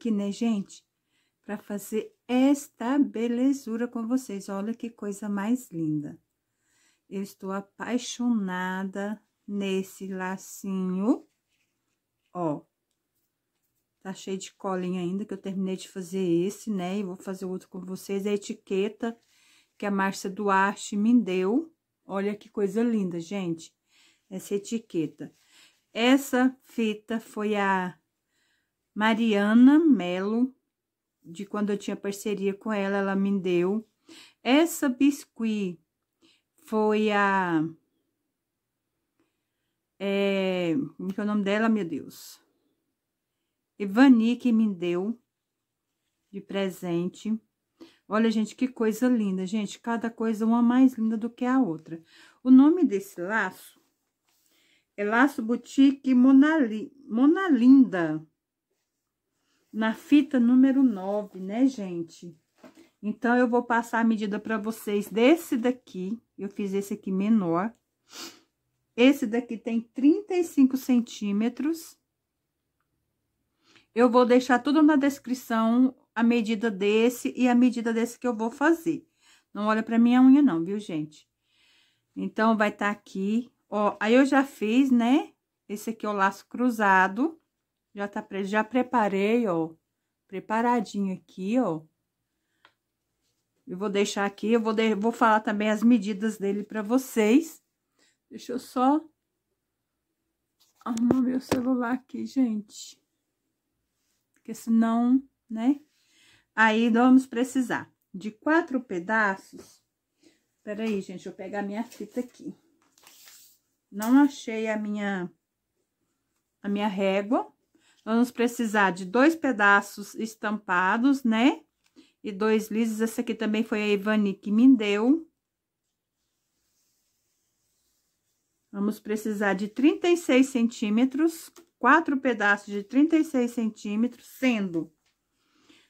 aqui, né, gente? Pra fazer esta belezura com vocês. Olha que coisa mais linda. Eu estou apaixonada nesse lacinho. Ó. Tá cheio de colinha ainda, que eu terminei de fazer esse, né? E vou fazer outro com vocês. A etiqueta que a Márcia Duarte me deu. Olha que coisa linda, gente. Essa etiqueta. Essa fita foi a Mariana Melo, de quando eu tinha parceria com ela, ela me deu. Essa biscuit foi a... É, como que é o nome dela, meu Deus? Evani que me deu de presente. Olha, gente, que coisa linda, gente. Cada coisa uma mais linda do que a outra. O nome desse laço é Laço Boutique Monali, Monalinda na fita número 9, né, gente? Então, eu vou passar a medida para vocês desse daqui. Eu fiz esse aqui menor. Esse daqui tem 35 centímetros. Eu vou deixar tudo na descrição, a medida desse e a medida desse que eu vou fazer. Não olha para minha unha não, viu, gente? Então, vai estar tá aqui, ó, aí eu já fiz, né? Esse aqui é o laço cruzado. Já tá preso. Já preparei, ó. Preparadinho aqui, ó. Eu vou deixar aqui, eu vou, de... vou falar também as medidas dele pra vocês. Deixa eu só arrumar meu celular aqui, gente. Porque senão, né? Aí, vamos precisar de quatro pedaços. Peraí, gente, eu pegar minha fita aqui. Não achei a minha, a minha régua vamos precisar de dois pedaços estampados, né? E dois lisos. Essa aqui também foi a Ivani que me deu. Vamos precisar de 36 centímetros, quatro pedaços de 36 centímetros, sendo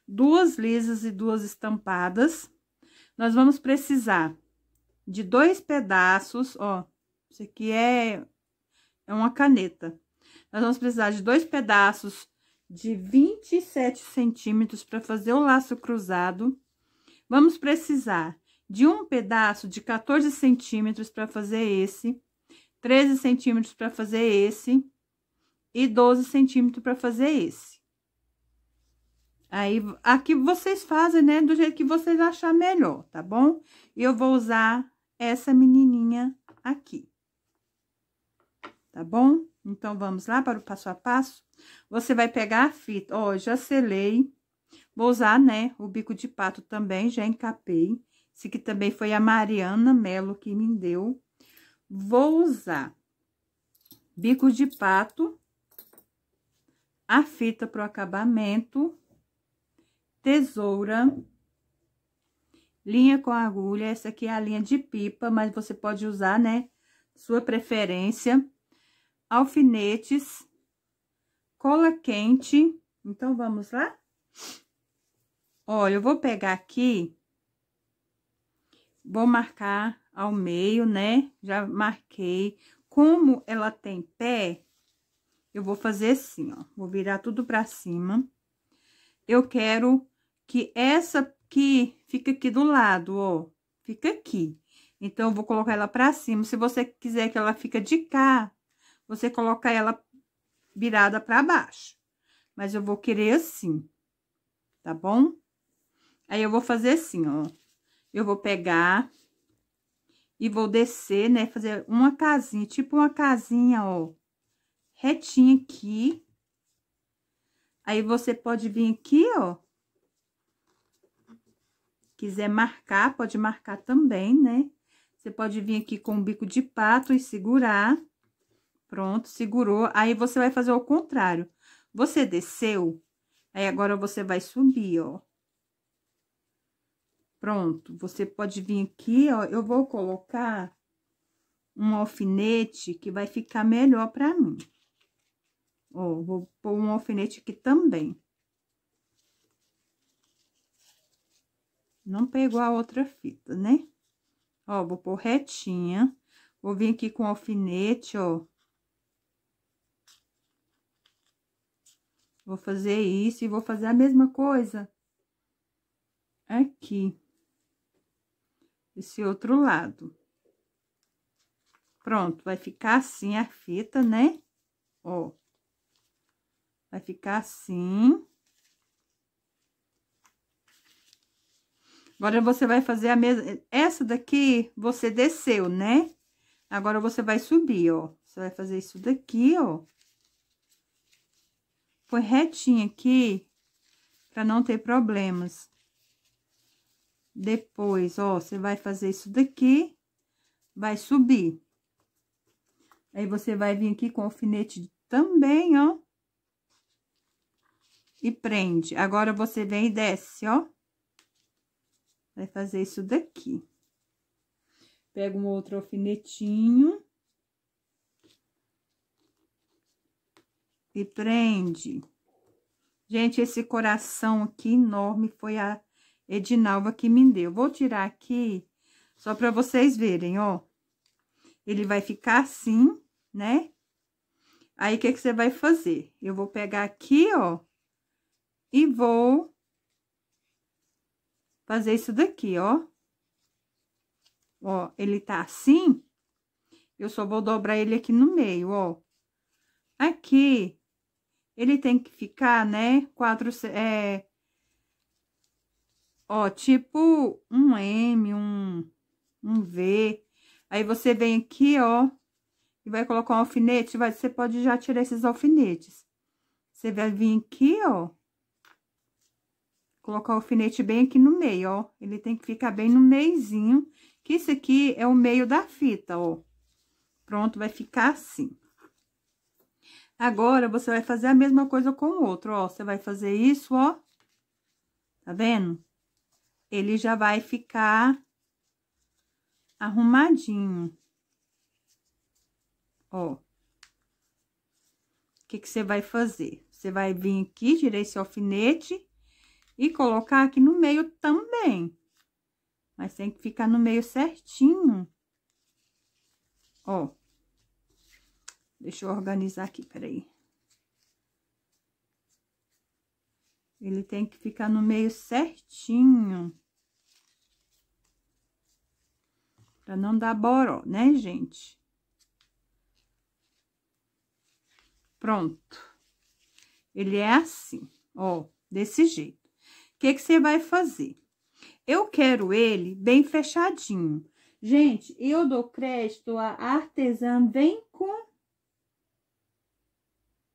duas lisas e duas estampadas. Nós vamos precisar de dois pedaços, ó, isso aqui é, é uma caneta. Nós vamos precisar de dois pedaços de 27 centímetros para fazer o laço cruzado. Vamos precisar de um pedaço de 14 centímetros para fazer esse, 13 centímetros para fazer esse e 12 centímetros para fazer esse. Aí, aqui vocês fazem, né, do jeito que vocês achar melhor, tá bom? E eu vou usar essa menininha aqui, tá bom? Então, vamos lá para o passo a passo? Você vai pegar a fita, ó, já selei, vou usar, né, o bico de pato também, já encapei. Esse aqui também foi a Mariana Melo que me deu. Vou usar bico de pato, a fita para o acabamento, tesoura, linha com agulha. Essa aqui é a linha de pipa, mas você pode usar, né, sua preferência alfinetes, cola quente. Então, vamos lá? Olha, eu vou pegar aqui, vou marcar ao meio, né? Já marquei. Como ela tem pé, eu vou fazer assim, ó. Vou virar tudo pra cima. Eu quero que essa aqui fica aqui do lado, ó. Fica aqui. Então, eu vou colocar ela pra cima. Se você quiser que ela fica de cá, você coloca ela virada para baixo. Mas eu vou querer assim, tá bom? Aí, eu vou fazer assim, ó. Eu vou pegar e vou descer, né? Fazer uma casinha, tipo uma casinha, ó, retinha aqui. Aí, você pode vir aqui, ó. Quiser marcar, pode marcar também, né? Você pode vir aqui com o bico de pato e segurar. Pronto, segurou. Aí, você vai fazer o contrário. Você desceu, aí agora você vai subir, ó. Pronto, você pode vir aqui, ó, eu vou colocar um alfinete que vai ficar melhor pra mim. Ó, vou pôr um alfinete aqui também. Não pegou a outra fita, né? Ó, vou pôr retinha. Vou vir aqui com alfinete, ó. Vou fazer isso e vou fazer a mesma coisa aqui. Esse outro lado. Pronto, vai ficar assim a fita, né? Ó. Vai ficar assim. Agora, você vai fazer a mesma... Essa daqui, você desceu, né? Agora, você vai subir, ó. Você vai fazer isso daqui, ó. Foi retinho aqui, para não ter problemas. Depois, ó, você vai fazer isso daqui, vai subir. Aí, você vai vir aqui com o alfinete também, ó. E prende. Agora, você vem e desce, ó. Vai fazer isso daqui. Pega um outro alfinetinho. e prende. Gente, esse coração aqui enorme foi a Edinalva que me deu. Vou tirar aqui só para vocês verem, ó. Ele vai ficar assim, né? Aí, o que, que você vai fazer? Eu vou pegar aqui, ó, e vou fazer isso daqui, ó. Ó, ele tá assim, eu só vou dobrar ele aqui no meio, ó. Aqui, ele tem que ficar, né, quatro, é, ó, tipo um M, um, um V. Aí você vem aqui, ó, e vai colocar um alfinete, vai, você pode já tirar esses alfinetes. Você vai vir aqui, ó, colocar o alfinete bem aqui no meio, ó. Ele tem que ficar bem no meizinho, que isso aqui é o meio da fita, ó. Pronto, vai ficar assim. Agora, você vai fazer a mesma coisa com o outro, ó. Você vai fazer isso, ó. Tá vendo? Ele já vai ficar arrumadinho. Ó. O que que você vai fazer? Você vai vir aqui, tirar esse alfinete e colocar aqui no meio também. Mas tem que ficar no meio certinho. Ó. Deixa eu organizar aqui, peraí. Ele tem que ficar no meio certinho. Pra não dar boró, né, gente? Pronto. Ele é assim, ó, desse jeito. O que, que você vai fazer? Eu quero ele bem fechadinho. Gente, eu dou crédito a Artesã Vem Com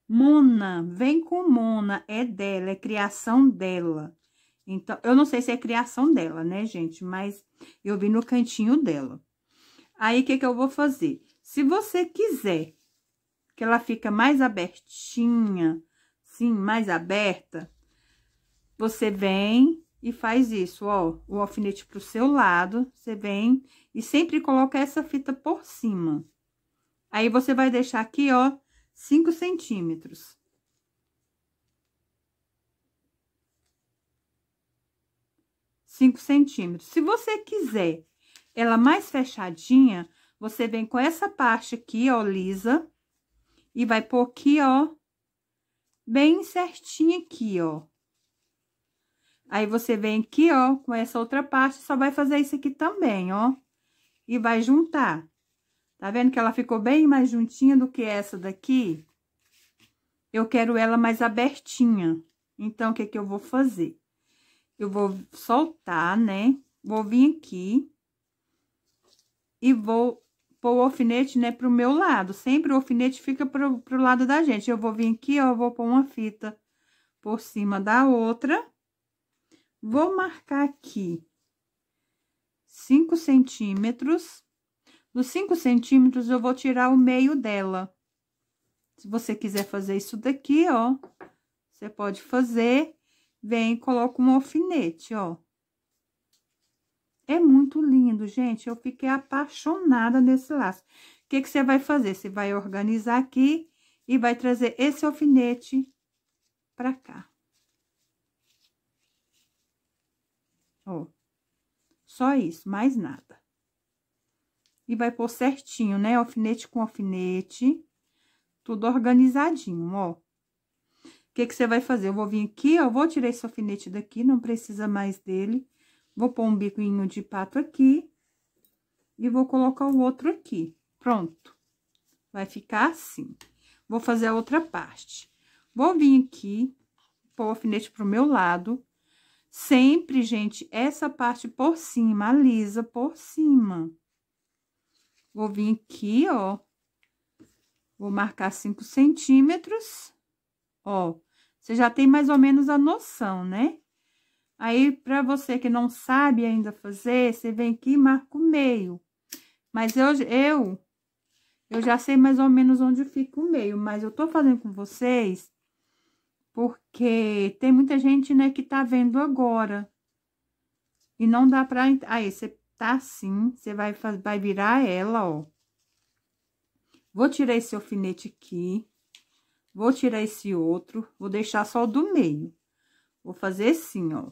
Mona, vem com Mona, é dela, é criação dela. Então, eu não sei se é criação dela, né, gente? Mas eu vi no cantinho dela. Aí, o que que eu vou fazer? Se você quiser que ela fica mais abertinha, sim, mais aberta, você vem e faz isso, ó, o alfinete pro seu lado, você vem e sempre coloca essa fita por cima. Aí, você vai deixar aqui, ó, 5 centímetros. Cinco centímetros. Se você quiser ela mais fechadinha, você vem com essa parte aqui, ó, lisa, e vai pôr aqui, ó, bem certinho aqui, ó. Aí, você vem aqui, ó, com essa outra parte, só vai fazer isso aqui também, ó, e vai juntar. Tá vendo que ela ficou bem mais juntinha do que essa daqui? Eu quero ela mais abertinha. Então, o que que eu vou fazer? Eu vou soltar, né? Vou vir aqui e vou pôr o alfinete, né, pro meu lado. Sempre o alfinete fica pro, pro lado da gente. Eu vou vir aqui, ó, vou pôr uma fita por cima da outra. Vou marcar aqui 5 centímetros dos 5 centímetros, eu vou tirar o meio dela. Se você quiser fazer isso daqui, ó, você pode fazer. Vem e coloca um alfinete, ó. É muito lindo, gente. Eu fiquei apaixonada nesse laço. O que, que você vai fazer? Você vai organizar aqui e vai trazer esse alfinete pra cá. Ó. Só isso, mais nada e vai pôr certinho, né? Alfinete com alfinete, tudo organizadinho, ó. O que que você vai fazer? Eu vou vir aqui, ó, vou tirar esse alfinete daqui, não precisa mais dele. Vou pôr um biquinho de pato aqui e vou colocar o outro aqui. Pronto. Vai ficar assim. Vou fazer a outra parte. Vou vir aqui, pôr o alfinete pro meu lado. Sempre, gente, essa parte por cima, alisa por cima. Vou vir aqui, ó. Vou marcar 5 centímetros. Ó, você já tem mais ou menos a noção, né? Aí, pra você que não sabe ainda fazer, você vem aqui e marca o meio. Mas eu, eu, eu já sei mais ou menos onde fica o meio, mas eu tô fazendo com vocês porque tem muita gente, né, que tá vendo agora. E não dá pra... Aí, você Tá assim, você vai, vai virar ela, ó. Vou tirar esse alfinete aqui, vou tirar esse outro, vou deixar só o do meio. Vou fazer assim, ó.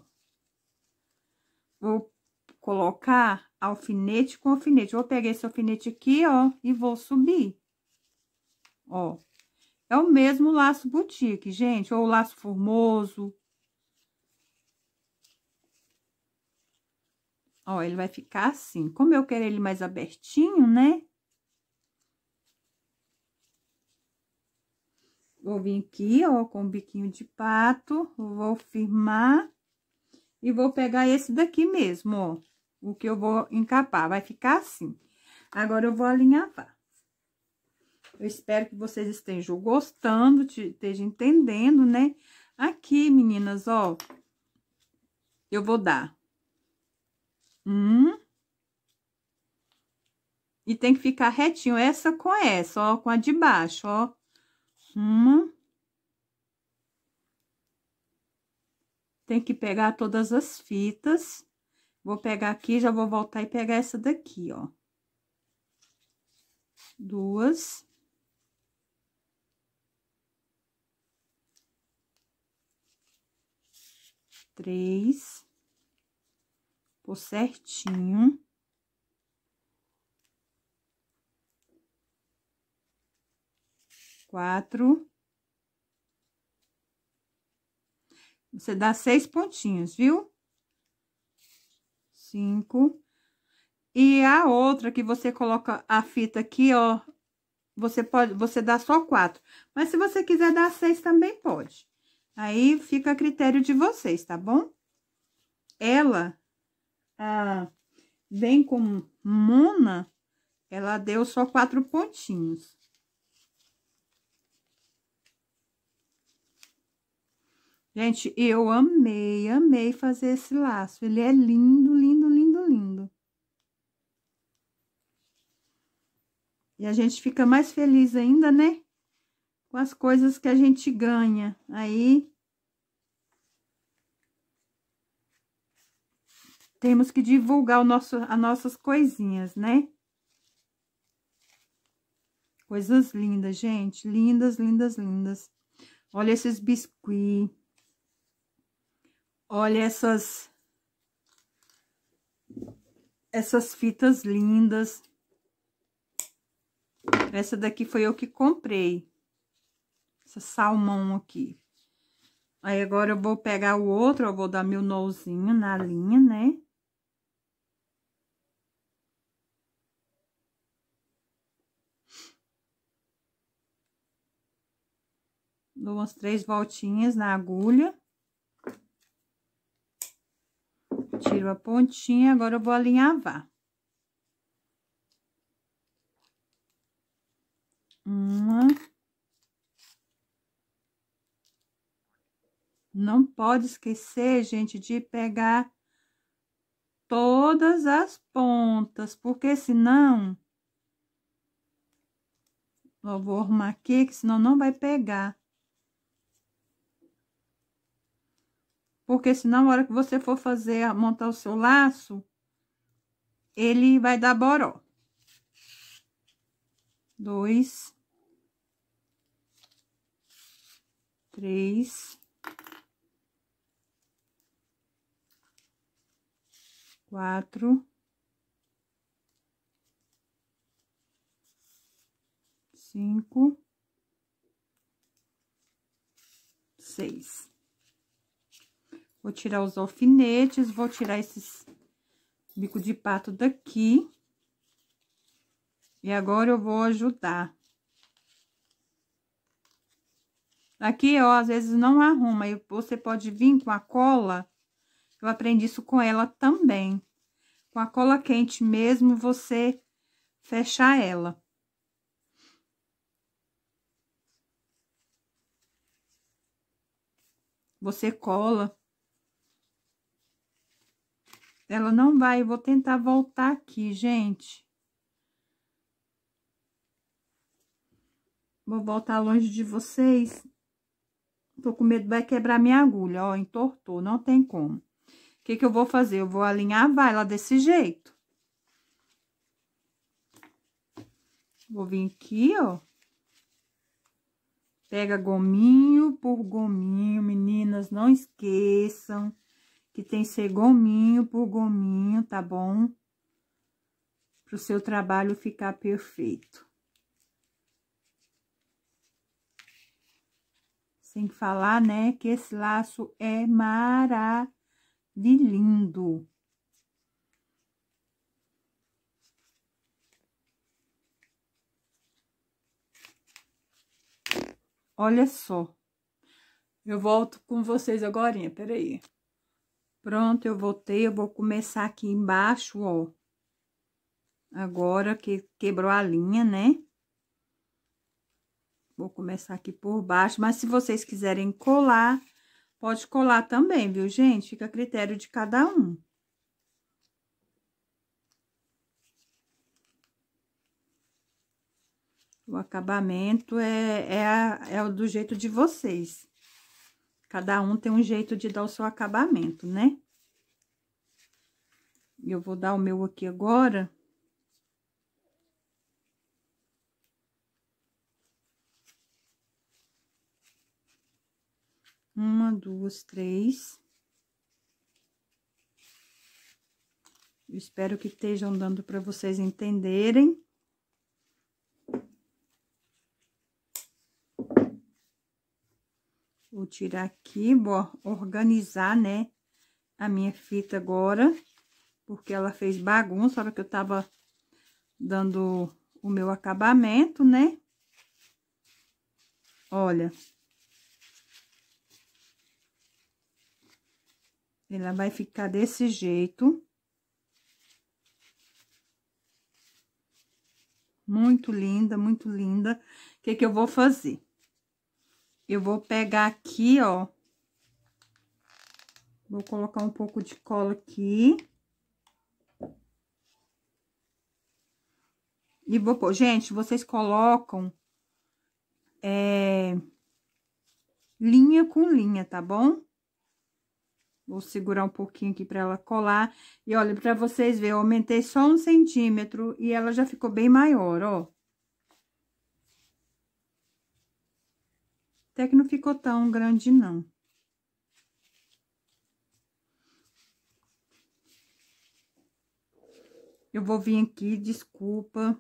Vou colocar alfinete com alfinete. Vou pegar esse alfinete aqui, ó, e vou subir. Ó. É o mesmo laço boutique, gente, ou laço formoso, Ó, ele vai ficar assim. Como eu quero ele mais abertinho, né? Vou vir aqui, ó, com o biquinho de pato, vou firmar e vou pegar esse daqui mesmo, ó, o que eu vou encapar, vai ficar assim. Agora, eu vou alinhavar. Eu espero que vocês estejam gostando, estejam entendendo, né? Aqui, meninas, ó, eu vou dar um. E tem que ficar retinho, essa com essa, ó, com a de baixo, ó. Uma. Tem que pegar todas as fitas. Vou pegar aqui, já vou voltar e pegar essa daqui, ó. Duas. Três ficou certinho. Quatro. Você dá seis pontinhos, viu? Cinco. E a outra que você coloca a fita aqui, ó, você pode, você dá só quatro. Mas se você quiser dar seis, também pode. Aí, fica a critério de vocês, tá bom? Ela a vem com Mona, ela deu só quatro pontinhos. Gente, eu amei, amei fazer esse laço. Ele é lindo, lindo, lindo, lindo. E a gente fica mais feliz ainda, né? Com as coisas que a gente ganha. Aí, temos que divulgar o nosso, as nossas coisinhas, né? Coisas lindas, gente. Lindas, lindas, lindas. Olha esses biscuits. Olha essas... Essas fitas lindas. Essa daqui foi eu que comprei. Essa salmão aqui. Aí, agora eu vou pegar o outro, eu vou dar meu nozinho na linha, né? dou umas três voltinhas na agulha. Tiro a pontinha, agora eu vou alinhavar. Uma. Não pode esquecer, gente, de pegar todas as pontas, porque senão... Eu vou arrumar aqui, que senão não vai pegar. Porque senão, a hora que você for fazer, montar o seu laço, ele vai dar boró. Dois. Três. Quatro. Cinco. Seis. Vou tirar os alfinetes, vou tirar esses bico de pato daqui. E agora eu vou ajudar. Aqui, ó, às vezes não arruma, e você pode vir com a cola. Eu aprendi isso com ela também. Com a cola quente mesmo, você fechar ela. Você cola ela não vai, eu vou tentar voltar aqui, gente. Vou voltar longe de vocês. Tô com medo, vai quebrar minha agulha, ó, entortou, não tem como. O que que eu vou fazer? Eu vou alinhar vai, lá desse jeito. Vou vir aqui, ó. Pega gominho por gominho, meninas, não esqueçam que tem que ser gominho por gominho, tá bom? Para o seu trabalho ficar perfeito. Sem falar, né, que esse laço é maravilhoso. Olha só. Eu volto com vocês agora, peraí. Pronto, eu voltei, eu vou começar aqui embaixo, ó. Agora que quebrou a linha, né? Vou começar aqui por baixo, mas se vocês quiserem colar, pode colar também, viu, gente? Fica a critério de cada um. O acabamento é, é, a, é do jeito de vocês. Cada um tem um jeito de dar o seu acabamento, né? Eu vou dar o meu aqui agora. Uma, duas, três. Eu espero que estejam dando para vocês entenderem. Vou tirar aqui, vou organizar, né, a minha fita agora, porque ela fez bagunça, a hora que eu tava dando o meu acabamento, né? Olha. Ela vai ficar desse jeito. Muito linda, muito linda. O que que eu vou fazer? Eu vou pegar aqui, ó. Vou colocar um pouco de cola aqui. E vou pôr... Gente, vocês colocam... É, linha com linha, tá bom? Vou segurar um pouquinho aqui pra ela colar. E olha, pra vocês verem, eu aumentei só um centímetro e ela já ficou bem maior, ó. Até que não ficou tão grande, não. Eu vou vir aqui, desculpa.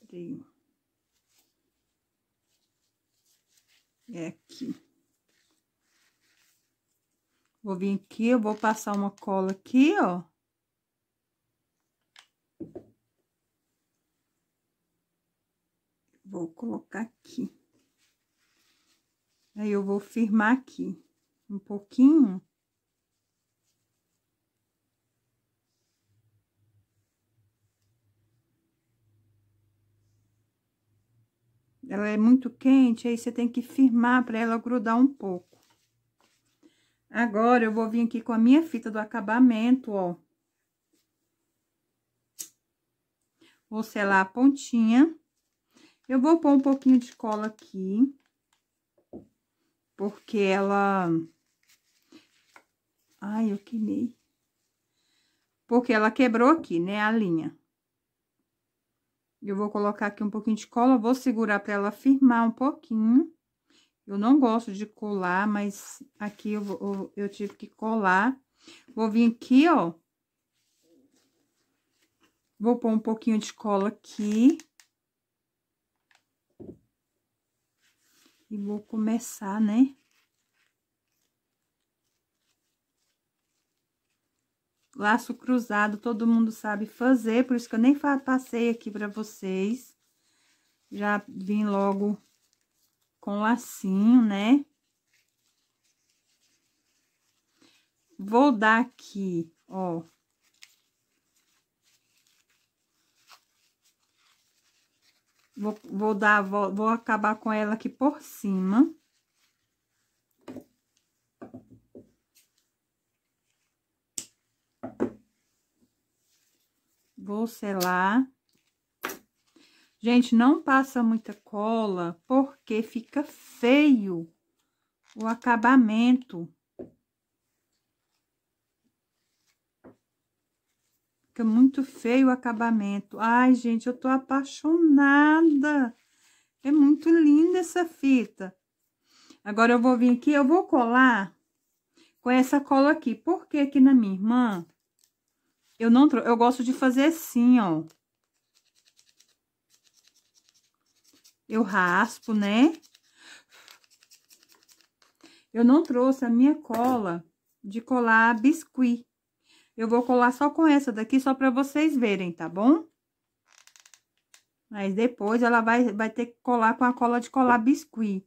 Peraí. É aqui. Vou vir aqui, eu vou passar uma cola aqui, ó. vou colocar aqui. Aí, eu vou firmar aqui um pouquinho. Ela é muito quente, aí você tem que firmar para ela grudar um pouco. Agora, eu vou vir aqui com a minha fita do acabamento, ó. Vou selar a pontinha. Eu vou pôr um pouquinho de cola aqui, porque ela... Ai, eu queimei. Porque ela quebrou aqui, né, a linha. Eu vou colocar aqui um pouquinho de cola, vou segurar para ela firmar um pouquinho. Eu não gosto de colar, mas aqui eu, vou, eu, eu tive que colar. Vou vir aqui, ó. Vou pôr um pouquinho de cola aqui. E vou começar, né? Laço cruzado, todo mundo sabe fazer, por isso que eu nem passei aqui pra vocês. Já vim logo com lacinho, né? Vou dar aqui, ó, Vou, vou dar, vou, vou acabar com ela aqui por cima. Vou selar. Gente, não passa muita cola, porque fica feio o acabamento. Fica muito feio o acabamento. Ai, gente, eu tô apaixonada. É muito linda essa fita. Agora, eu vou vir aqui, eu vou colar com essa cola aqui. Porque aqui na minha irmã, eu não eu gosto de fazer assim, ó. Eu raspo, né? Eu não trouxe a minha cola de colar biscuit. Eu vou colar só com essa daqui, só para vocês verem, tá bom? Mas depois ela vai, vai ter que colar com a cola de colar biscuit.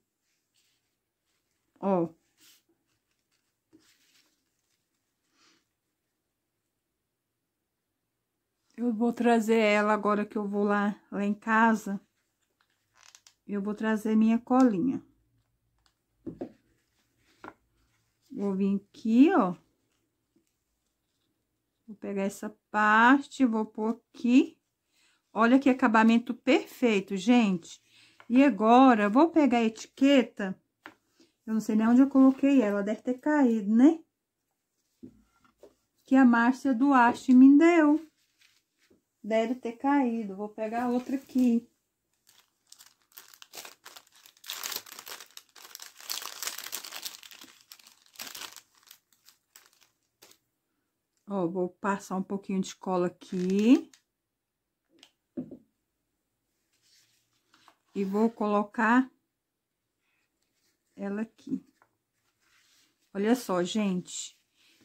Ó. Eu vou trazer ela agora que eu vou lá, lá em casa. Eu vou trazer minha colinha. Vou vir aqui, ó. Vou pegar essa parte, vou pôr aqui. Olha que acabamento perfeito, gente. E agora, vou pegar a etiqueta. Eu não sei nem onde eu coloquei ela, deve ter caído, né? Que a Márcia Duarte me deu. Deve ter caído. Vou pegar outra aqui. Ó, vou passar um pouquinho de cola aqui. E vou colocar ela aqui. Olha só, gente.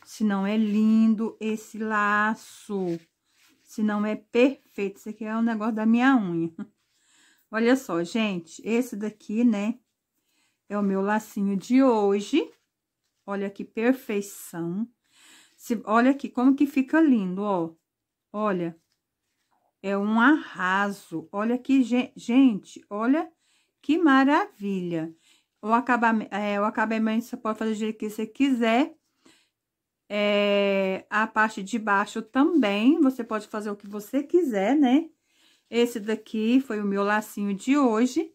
Se não é lindo esse laço. Se não é perfeito. Isso aqui é um negócio da minha unha. Olha só, gente. Esse daqui, né? É o meu lacinho de hoje. Olha que perfeição. Se, olha aqui, como que fica lindo, ó. Olha, é um arraso. Olha aqui, gente, olha que maravilha. O acabamento, é, o acabamento você pode fazer do jeito que você quiser. É, a parte de baixo também, você pode fazer o que você quiser, né? Esse daqui foi o meu lacinho de hoje.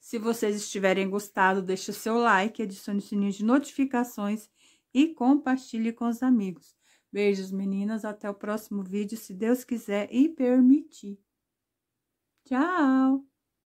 Se vocês estiverem gostado, deixa seu like, adicione o sininho de notificações e compartilhe com os amigos. Beijos, meninas. Até o próximo vídeo, se Deus quiser e permitir. Tchau!